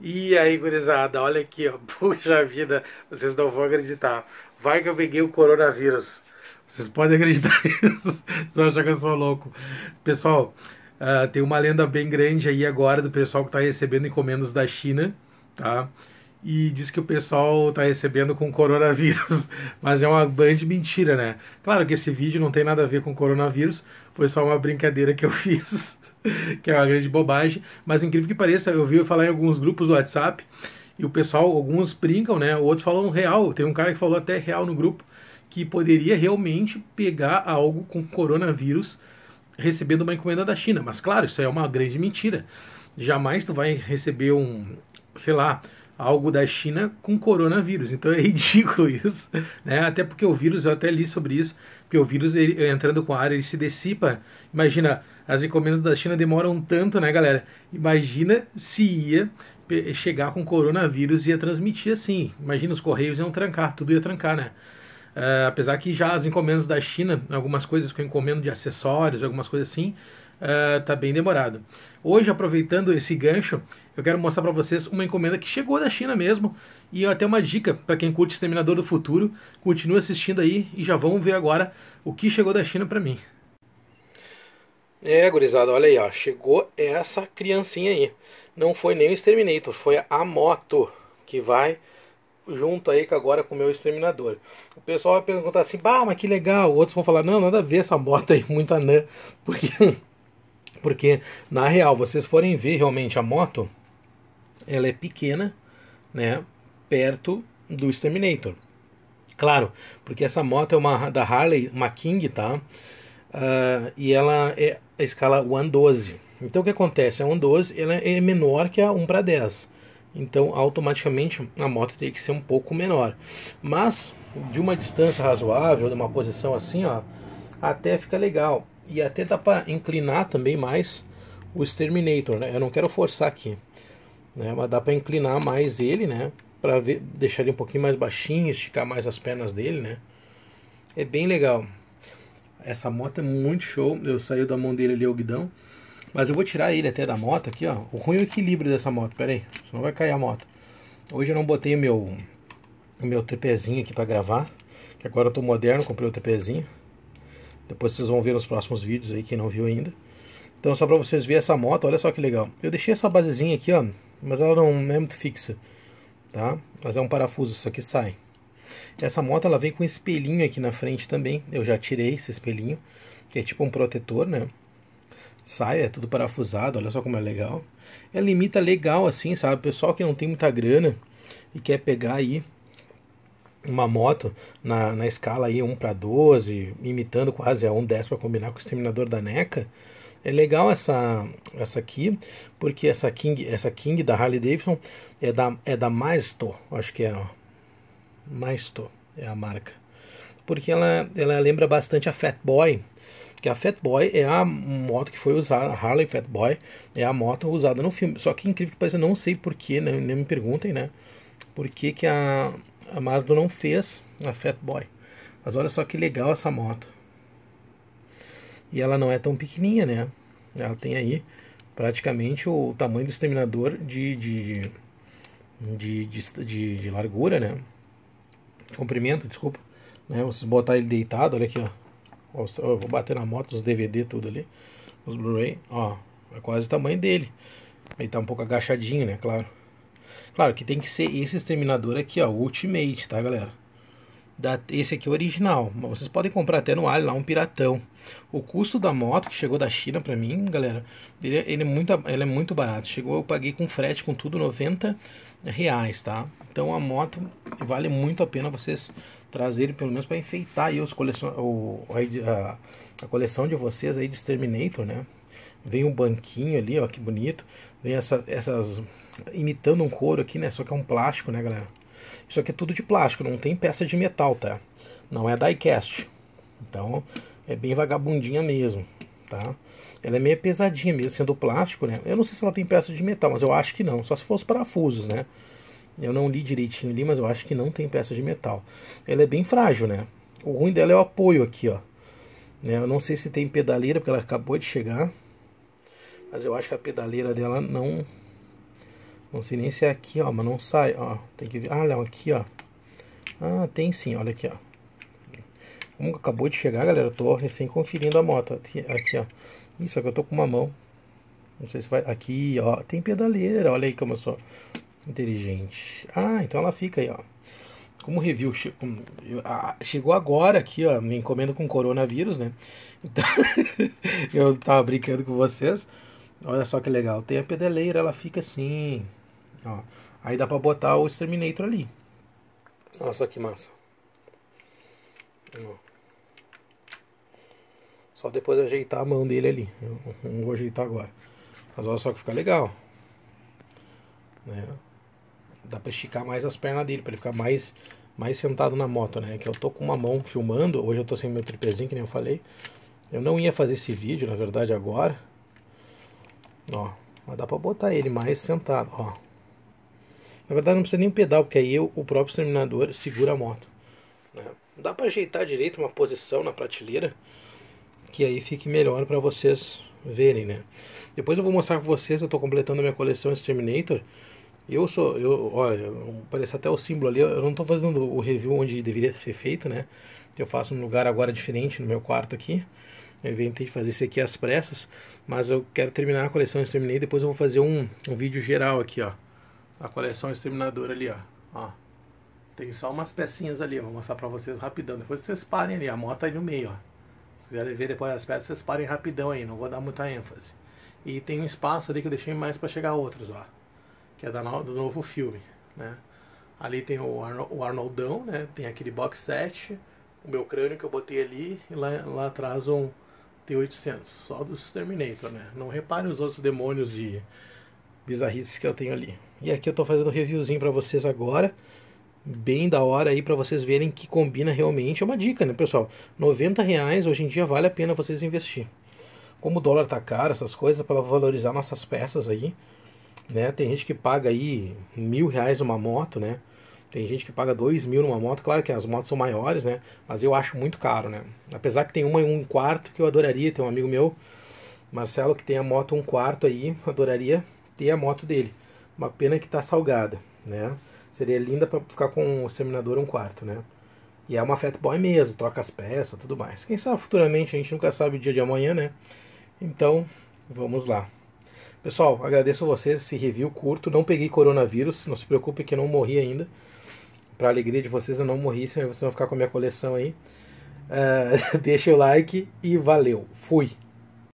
E aí, gurizada, olha aqui, ó. Puxa vida, vocês não vão acreditar. Vai que eu peguei o coronavírus. Vocês podem acreditar nisso. Só achar que eu sou louco. Pessoal, uh, tem uma lenda bem grande aí agora do pessoal que está recebendo encomendas da China, tá? E diz que o pessoal está recebendo com coronavírus. Mas é uma grande mentira, né? Claro que esse vídeo não tem nada a ver com coronavírus. Foi só uma brincadeira que eu fiz. que é uma grande bobagem, mas incrível que pareça, eu vi falar em alguns grupos do WhatsApp e o pessoal, alguns brincam, né? Outros falam real. Tem um cara que falou até real no grupo que poderia realmente pegar algo com coronavírus recebendo uma encomenda da China. Mas claro, isso é uma grande mentira. Jamais tu vai receber um, sei lá, algo da China com coronavírus. Então é ridículo isso, né? Até porque o vírus, eu até li sobre isso, porque o vírus ele, entrando com ar, ele se dissipa. Imagina, as encomendas da China demoram tanto, né, galera? Imagina se ia chegar com coronavírus e ia transmitir assim. Imagina, os correios iam trancar, tudo ia trancar, né? Uh, apesar que já as encomendas da China, algumas coisas que eu encomendo de acessórios, algumas coisas assim, uh, tá bem demorado. Hoje, aproveitando esse gancho, eu quero mostrar para vocês uma encomenda que chegou da China mesmo e até uma dica para quem curte Exterminador do Futuro, continue assistindo aí e já vamos ver agora o que chegou da China para mim. É, gurizada, olha aí, ó. Chegou essa criancinha aí. Não foi nem o Exterminator, foi a moto que vai junto aí agora com o meu exterminador. O pessoal vai perguntar assim, bah, mas que legal. Outros vão falar, não, nada a ver essa moto aí, muito anã. Porque, porque, na real, vocês forem ver realmente a moto, ela é pequena, né, perto do Exterminator. Claro, porque essa moto é uma da Harley, uma King, tá? Uh, e ela é a escala 1 12. Então o que acontece? A 1 12 ela é menor que a 1 para 10. Então automaticamente a moto tem que ser um pouco menor. Mas de uma distância razoável, de uma posição assim, ó, até fica legal. E até dá para inclinar também mais o Exterminator, né? Eu não quero forçar aqui, né? Mas dá para inclinar mais ele, né? Para deixar ele um pouquinho mais baixinho, esticar mais as pernas dele, né? É bem legal. Essa moto é muito show. Eu saí da mão dele ali, o guidão. Mas eu vou tirar ele até da moto aqui, ó. O ruim é o equilíbrio dessa moto, pera aí. Senão vai cair a moto. Hoje eu não botei o meu, o meu TPzinho aqui pra gravar. Que agora eu tô moderno, comprei o TPzinho. Depois vocês vão ver nos próximos vídeos aí, quem não viu ainda. Então só pra vocês verem essa moto, olha só que legal. Eu deixei essa basezinha aqui, ó. Mas ela não é muito fixa, tá? Mas é um parafuso, isso aqui sai. Essa moto ela vem com um espelhinho aqui na frente também. Eu já tirei esse espelhinho, que é tipo um protetor, né? Sai, é tudo parafusado, olha só como é legal. Ela é limita legal assim, sabe? pessoal que não tem muita grana e quer pegar aí uma moto na, na escala aí 1 para 12, imitando quase a 1 10 para combinar com o exterminador da NECA. É legal essa essa aqui, porque essa King, essa King da Harley Davidson é da é da Mazda, acho que é, ó. Maisto é a marca. Porque ela, ela lembra bastante a Fat Boy, que a Fat Boy é a moto que foi usada, a Harley Fat Boy é a moto usada no filme. Só que incrível que pareça, eu não sei porquê, né? nem me perguntem, né? Por que, que a, a Mazda não fez a Fat Boy. Mas olha só que legal essa moto. E ela não é tão pequenininha, né? Ela tem aí praticamente o tamanho do exterminador de, de, de, de largura, né? comprimento, desculpa, né? Vocês botar ele deitado, olha aqui, ó. Eu vou bater na moto os DVD tudo ali, os Blu-ray, ó, é quase o tamanho dele. Ele tá um pouco agachadinho, né, claro. Claro que tem que ser esse exterminador aqui, ó, Ultimate, tá, galera? Da, esse aqui é o original, mas vocês podem comprar até no Ali lá um piratão. O custo da moto que chegou da China para mim, galera, ele, é, ele, é muito, ele é muito barato. Chegou, eu paguei com frete, com tudo, 90 reais, tá? Então a moto vale muito a pena vocês trazerem pelo menos para enfeitar aí os colecion... o, a, a, coleção de vocês aí de Exterminator, né? Vem um banquinho ali, ó, que bonito. Vem essa, essas imitando um couro aqui, né? Só que é um plástico, né, galera? Isso aqui é tudo de plástico, não tem peça de metal, tá? Não é diecast. Então, é bem vagabundinha mesmo, tá? Ela é meio pesadinha mesmo, sendo plástico, né? Eu não sei se ela tem peça de metal, mas eu acho que não. Só se fosse parafusos, né? Eu não li direitinho ali, mas eu acho que não tem peça de metal. Ela é bem frágil, né? O ruim dela é o apoio aqui, ó. Né? Eu não sei se tem pedaleira, porque ela acabou de chegar. Mas eu acho que a pedaleira dela não, não sei nem se é aqui, ó, mas não sai, ó. Tem que ver. Ah, não, aqui, ó. Ah, tem sim, olha aqui, ó. Como acabou de chegar, galera, eu tô recém conferindo a moto. Aqui, aqui ó. Isso aqui eu tô com uma mão. Não sei se vai. Aqui, ó. Tem pedaleira, olha aí como eu sou inteligente. Ah, então ela fica aí, ó. Como review, chegou agora aqui, ó, me encomendo com coronavírus, né? Então, eu tava brincando com vocês. Olha só que legal. Tem a pedaleira, ela fica assim. Ó, aí dá pra botar o Exterminator ali. Olha só que massa. Ó. Só depois ajeitar a mão dele ali. Eu não vou ajeitar agora. Mas olha só que fica legal. Né? Dá pra esticar mais as pernas dele, pra ele ficar mais, mais sentado na moto, né? Que eu tô com uma mão filmando. Hoje eu tô sem meu tripézinho, que nem eu falei. Eu não ia fazer esse vídeo, na verdade, agora. Ó, mas dá pra botar ele mais sentado, ó. Na verdade, não precisa nem pedal, porque aí o próprio exterminador segura a moto. Né? Dá para ajeitar direito uma posição na prateleira, que aí fique melhor para vocês verem, né? Depois eu vou mostrar para vocês, eu estou completando a minha coleção Exterminator. Eu sou, eu, olha, parece até o símbolo ali, eu não estou fazendo o review onde deveria ser feito, né? Eu faço um lugar agora diferente, no meu quarto aqui. Eu inventei fazer isso aqui às pressas, mas eu quero terminar a coleção Exterminator, depois eu vou fazer um, um vídeo geral aqui, ó. A coleção Exterminador ali, ó. ó. Tem só umas pecinhas ali, Vou mostrar pra vocês rapidão. Depois vocês parem ali, a moto aí no meio, ó. Se quiserem ver depois as peças, vocês parem rapidão aí. Não vou dar muita ênfase. E tem um espaço ali que eu deixei mais pra chegar outros, ó. Que é da no... do novo filme, né? Ali tem o, Arno... o Arnoldão, né? Tem aquele box set. O meu crânio que eu botei ali. E lá, lá atrás um T-800. Só dos Terminator, né? Não reparem os outros demônios de... E bizarrices que eu tenho ali. E aqui eu estou fazendo um reviewzinho para vocês agora, bem da hora aí para vocês verem que combina realmente. É uma dica, né, pessoal? 90 reais hoje em dia vale a pena vocês investir. Como o dólar tá caro, essas coisas, para valorizar nossas peças aí, né? Tem gente que paga aí mil reais uma moto, né? Tem gente que paga dois mil numa moto, claro que as motos são maiores, né? Mas eu acho muito caro, né? Apesar que tem uma em um quarto que eu adoraria, tem um amigo meu, Marcelo, que tem a moto um quarto aí, adoraria ter a moto dele. Uma pena que tá salgada, né? Seria linda para ficar com o seminador um quarto, né? E é uma Fat Boy mesmo, troca as peças, tudo mais. Quem sabe futuramente, a gente nunca sabe o dia de amanhã, né? Então, vamos lá. Pessoal, agradeço a vocês esse review curto. Não peguei coronavírus, não se preocupe que eu não morri ainda. Para alegria de vocês, eu não morri, senão vocês vão ficar com a minha coleção aí. Uh, deixa o like e valeu. Fui.